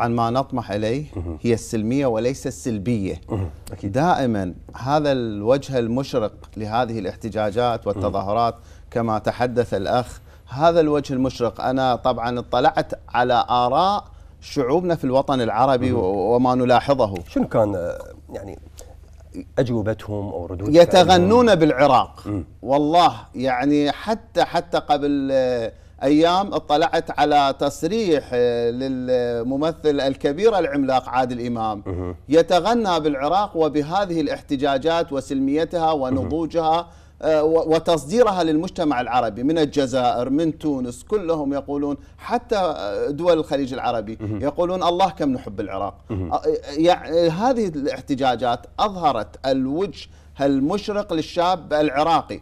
عن ما نطمح اليه هي السلميه وليس السلبيه دائما هذا الوجه المشرق لهذه الاحتجاجات والتظاهرات كما تحدث الاخ هذا الوجه المشرق انا طبعا اطلعت على اراء شعوبنا في الوطن العربي وما نلاحظه شنو كان آه، يعني اجوبتهم او ردود يتغنون بالعراق والله يعني حتى حتى قبل آه، أيام اطلعت على تصريح آه، للممثل الكبير العملاق عادل إمام يتغنى بالعراق وبهذه الاحتجاجات وسلميتها ونضوجها آه، وتصديرها للمجتمع العربي من الجزائر من تونس كلهم يقولون حتى آه، دول الخليج العربي يقولون الله كم نحب العراق يعني هذه الاحتجاجات أظهرت الوجه المشرق للشاب العراقي